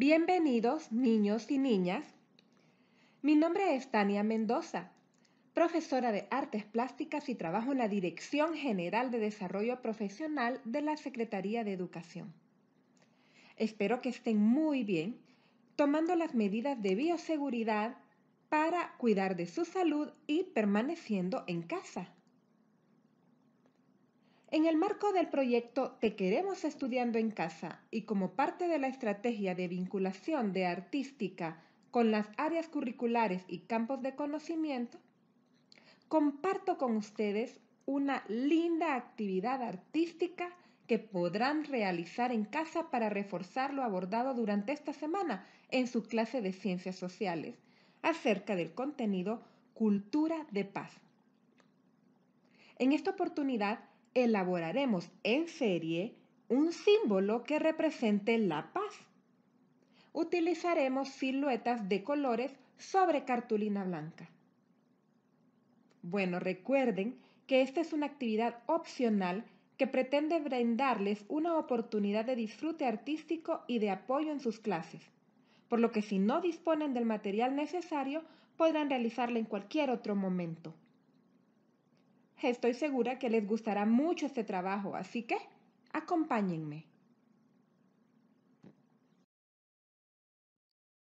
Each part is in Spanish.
Bienvenidos niños y niñas. Mi nombre es Tania Mendoza, profesora de Artes Plásticas y trabajo en la Dirección General de Desarrollo Profesional de la Secretaría de Educación. Espero que estén muy bien, tomando las medidas de bioseguridad para cuidar de su salud y permaneciendo en casa. En el marco del proyecto Te queremos estudiando en casa y como parte de la estrategia de vinculación de artística con las áreas curriculares y campos de conocimiento, comparto con ustedes una linda actividad artística que podrán realizar en casa para reforzar lo abordado durante esta semana en su clase de ciencias sociales acerca del contenido Cultura de Paz. En esta oportunidad elaboraremos en serie un símbolo que represente la paz. Utilizaremos siluetas de colores sobre cartulina blanca. Bueno, recuerden que esta es una actividad opcional que pretende brindarles una oportunidad de disfrute artístico y de apoyo en sus clases, por lo que si no disponen del material necesario, podrán realizarla en cualquier otro momento. Estoy segura que les gustará mucho este trabajo, así que acompáñenme.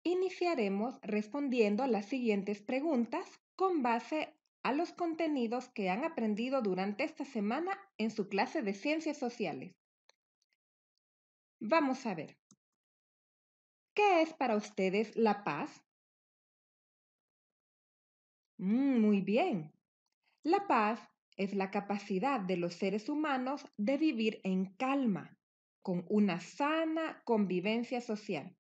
Iniciaremos respondiendo las siguientes preguntas con base a los contenidos que han aprendido durante esta semana en su clase de Ciencias Sociales. Vamos a ver. ¿Qué es para ustedes la paz? Mm, muy bien. La paz es la capacidad de los seres humanos de vivir en calma, con una sana convivencia social.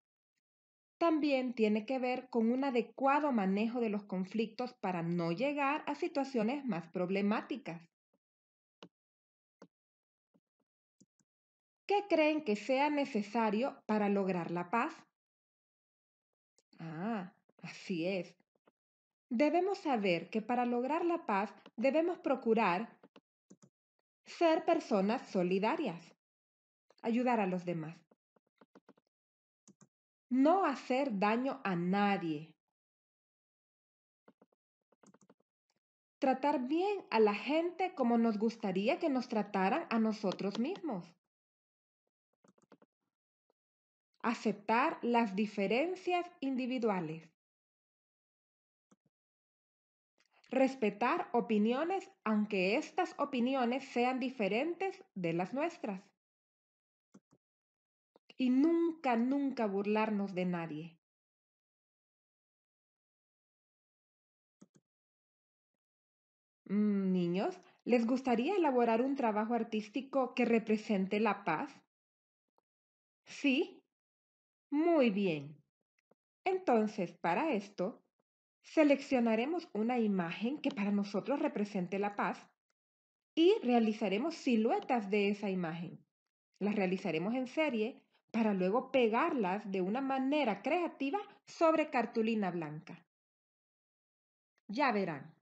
También tiene que ver con un adecuado manejo de los conflictos para no llegar a situaciones más problemáticas. ¿Qué creen que sea necesario para lograr la paz? Ah, así es. Debemos saber que para lograr la paz debemos procurar ser personas solidarias, ayudar a los demás, no hacer daño a nadie, tratar bien a la gente como nos gustaría que nos trataran a nosotros mismos, aceptar las diferencias individuales Respetar opiniones aunque estas opiniones sean diferentes de las nuestras. Y nunca, nunca burlarnos de nadie. Mm, niños, ¿les gustaría elaborar un trabajo artístico que represente la paz? ¿Sí? Muy bien. Entonces, para esto, Seleccionaremos una imagen que para nosotros represente la paz y realizaremos siluetas de esa imagen. Las realizaremos en serie para luego pegarlas de una manera creativa sobre cartulina blanca. Ya verán.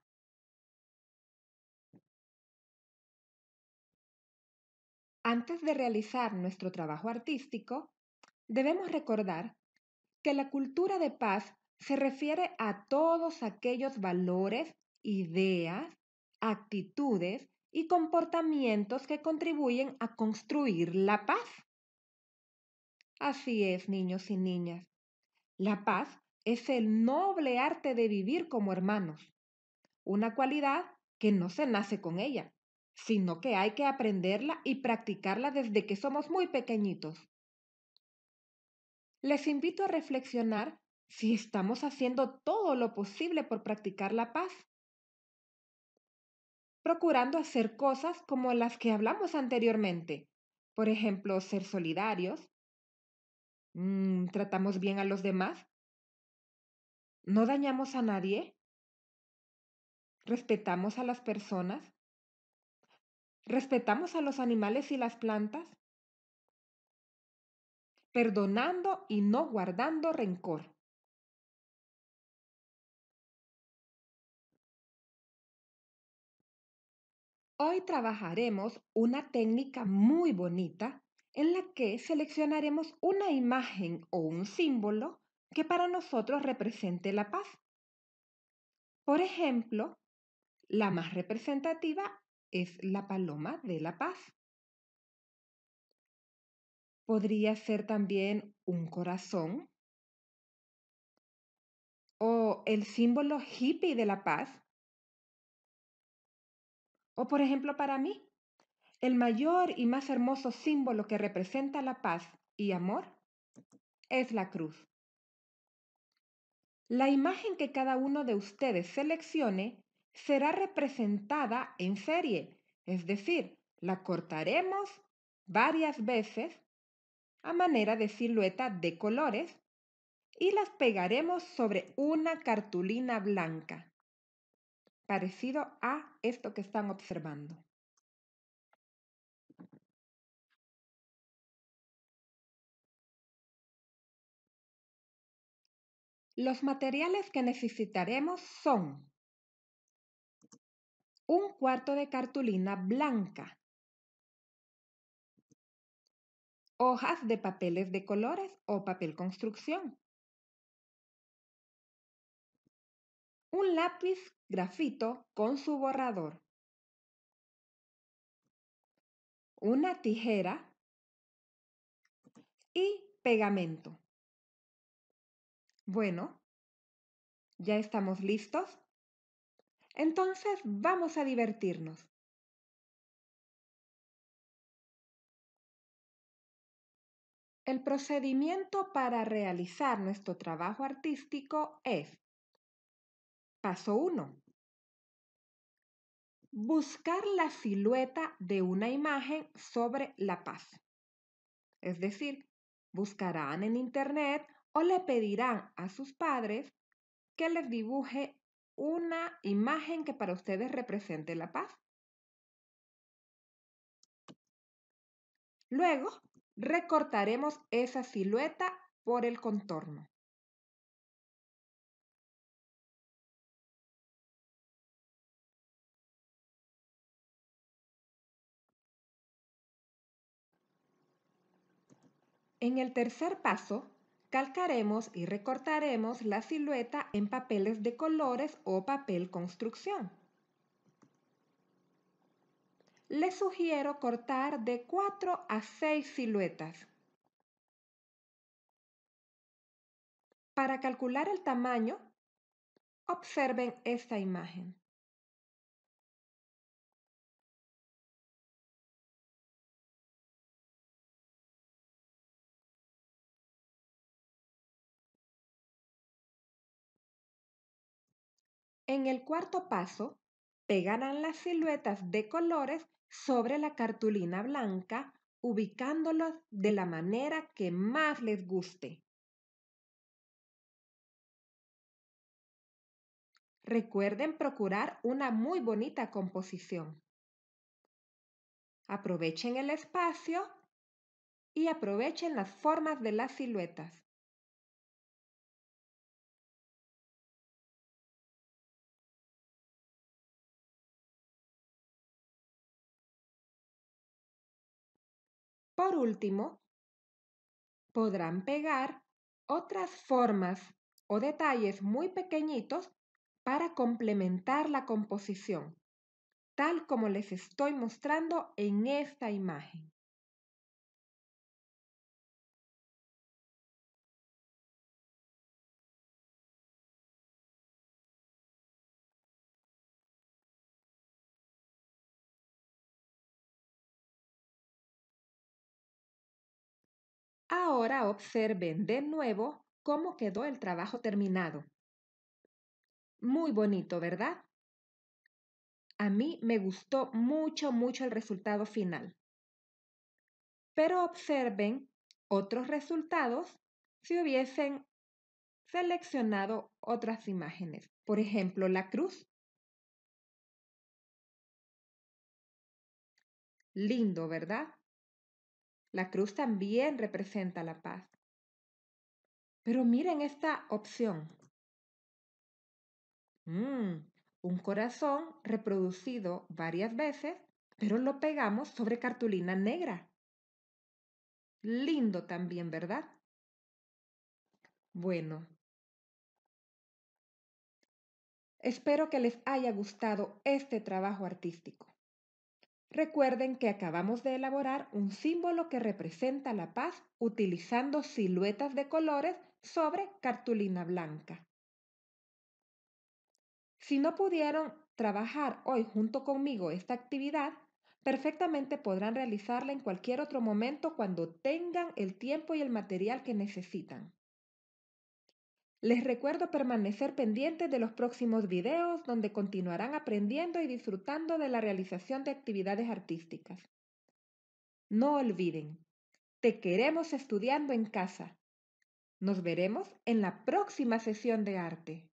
Antes de realizar nuestro trabajo artístico, debemos recordar que la cultura de paz se refiere a todos aquellos valores, ideas, actitudes y comportamientos que contribuyen a construir la paz. Así es, niños y niñas. La paz es el noble arte de vivir como hermanos, una cualidad que no se nace con ella, sino que hay que aprenderla y practicarla desde que somos muy pequeñitos. Les invito a reflexionar si estamos haciendo todo lo posible por practicar la paz, procurando hacer cosas como las que hablamos anteriormente, por ejemplo, ser solidarios, mm, tratamos bien a los demás, no dañamos a nadie, respetamos a las personas, respetamos a los animales y las plantas, perdonando y no guardando rencor. Hoy trabajaremos una técnica muy bonita en la que seleccionaremos una imagen o un símbolo que para nosotros represente la paz. Por ejemplo, la más representativa es la paloma de la paz. Podría ser también un corazón o el símbolo hippie de la paz o por ejemplo para mí, el mayor y más hermoso símbolo que representa la paz y amor es la cruz. La imagen que cada uno de ustedes seleccione será representada en serie, es decir, la cortaremos varias veces a manera de silueta de colores y las pegaremos sobre una cartulina blanca parecido a esto que están observando. Los materiales que necesitaremos son un cuarto de cartulina blanca, hojas de papeles de colores o papel construcción, un lápiz grafito con su borrador, una tijera y pegamento. Bueno, ¿ya estamos listos? Entonces vamos a divertirnos. El procedimiento para realizar nuestro trabajo artístico es Paso 1. Buscar la silueta de una imagen sobre la paz. Es decir, buscarán en Internet o le pedirán a sus padres que les dibuje una imagen que para ustedes represente la paz. Luego, recortaremos esa silueta por el contorno. En el tercer paso, calcaremos y recortaremos la silueta en papeles de colores o papel construcción. Les sugiero cortar de 4 a 6 siluetas. Para calcular el tamaño, observen esta imagen. En el cuarto paso, pegarán las siluetas de colores sobre la cartulina blanca, ubicándolos de la manera que más les guste. Recuerden procurar una muy bonita composición. Aprovechen el espacio y aprovechen las formas de las siluetas. Por último, podrán pegar otras formas o detalles muy pequeñitos para complementar la composición, tal como les estoy mostrando en esta imagen. Ahora observen de nuevo cómo quedó el trabajo terminado. Muy bonito, ¿verdad? A mí me gustó mucho, mucho el resultado final. Pero observen otros resultados si hubiesen seleccionado otras imágenes. Por ejemplo, la cruz. Lindo, ¿verdad? La cruz también representa la paz. Pero miren esta opción. Mm, un corazón reproducido varias veces, pero lo pegamos sobre cartulina negra. Lindo también, ¿verdad? Bueno, espero que les haya gustado este trabajo artístico. Recuerden que acabamos de elaborar un símbolo que representa la paz utilizando siluetas de colores sobre cartulina blanca. Si no pudieron trabajar hoy junto conmigo esta actividad, perfectamente podrán realizarla en cualquier otro momento cuando tengan el tiempo y el material que necesitan. Les recuerdo permanecer pendientes de los próximos videos donde continuarán aprendiendo y disfrutando de la realización de actividades artísticas. No olviden, te queremos estudiando en casa. Nos veremos en la próxima sesión de arte.